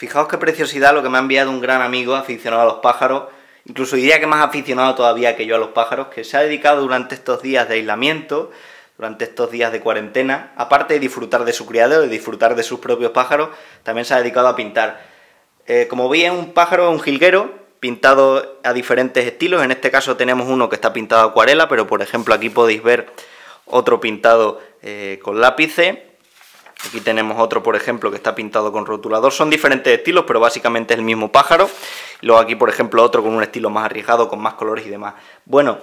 Fijaos qué preciosidad lo que me ha enviado un gran amigo aficionado a los pájaros, incluso diría que más aficionado todavía que yo a los pájaros, que se ha dedicado durante estos días de aislamiento, durante estos días de cuarentena, aparte de disfrutar de su criadero, de disfrutar de sus propios pájaros, también se ha dedicado a pintar. Eh, como vi, es un pájaro, un jilguero, pintado a diferentes estilos. En este caso tenemos uno que está pintado a acuarela, pero por ejemplo aquí podéis ver otro pintado eh, con lápices. Aquí tenemos otro, por ejemplo, que está pintado con rotulador. Son diferentes estilos, pero básicamente es el mismo pájaro. Luego aquí, por ejemplo, otro con un estilo más arriesgado, con más colores y demás. Bueno,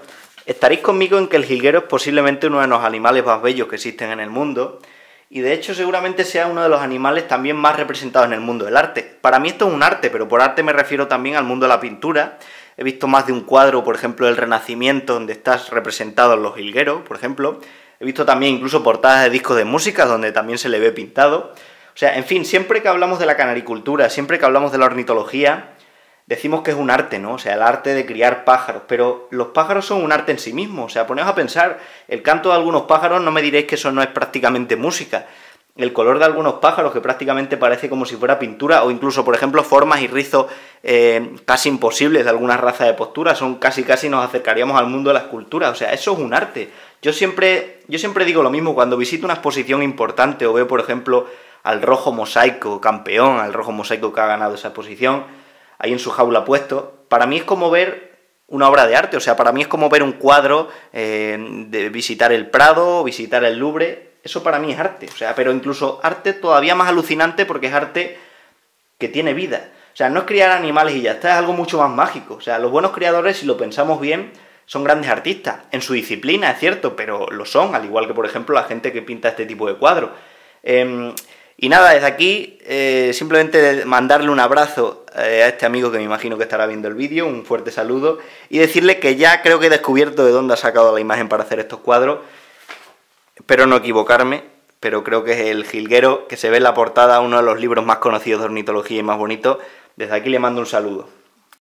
estaréis conmigo en que el jilguero es posiblemente uno de los animales más bellos que existen en el mundo. Y de hecho seguramente sea uno de los animales también más representados en el mundo del arte. Para mí esto es un arte, pero por arte me refiero también al mundo de la pintura. He visto más de un cuadro, por ejemplo, del Renacimiento, donde están representados los jilgueros, por ejemplo. He visto también incluso portadas de discos de música donde también se le ve pintado. O sea, en fin, siempre que hablamos de la canaricultura, siempre que hablamos de la ornitología, decimos que es un arte, ¿no? O sea, el arte de criar pájaros, pero los pájaros son un arte en sí mismo. O sea, poneos a pensar, el canto de algunos pájaros, no me diréis que eso no es prácticamente música el color de algunos pájaros que prácticamente parece como si fuera pintura o incluso por ejemplo formas y rizos eh, casi imposibles de algunas razas de postura son casi casi nos acercaríamos al mundo de la escultura o sea eso es un arte yo siempre yo siempre digo lo mismo cuando visito una exposición importante o veo por ejemplo al rojo mosaico campeón al rojo mosaico que ha ganado esa exposición ahí en su jaula puesto para mí es como ver una obra de arte, o sea, para mí es como ver un cuadro, eh, de visitar el Prado, visitar el Louvre, eso para mí es arte, o sea, pero incluso arte todavía más alucinante porque es arte que tiene vida. O sea, no es criar animales y ya está, es algo mucho más mágico. O sea, los buenos criadores, si lo pensamos bien, son grandes artistas. En su disciplina, es cierto, pero lo son, al igual que, por ejemplo, la gente que pinta este tipo de cuadros. Em, y nada, desde aquí, eh, simplemente mandarle un abrazo eh, a este amigo que me imagino que estará viendo el vídeo, un fuerte saludo, y decirle que ya creo que he descubierto de dónde ha sacado la imagen para hacer estos cuadros espero no equivocarme, pero creo que es el jilguero que se ve en la portada, uno de los libros más conocidos de ornitología y más bonito. Desde aquí le mando un saludo.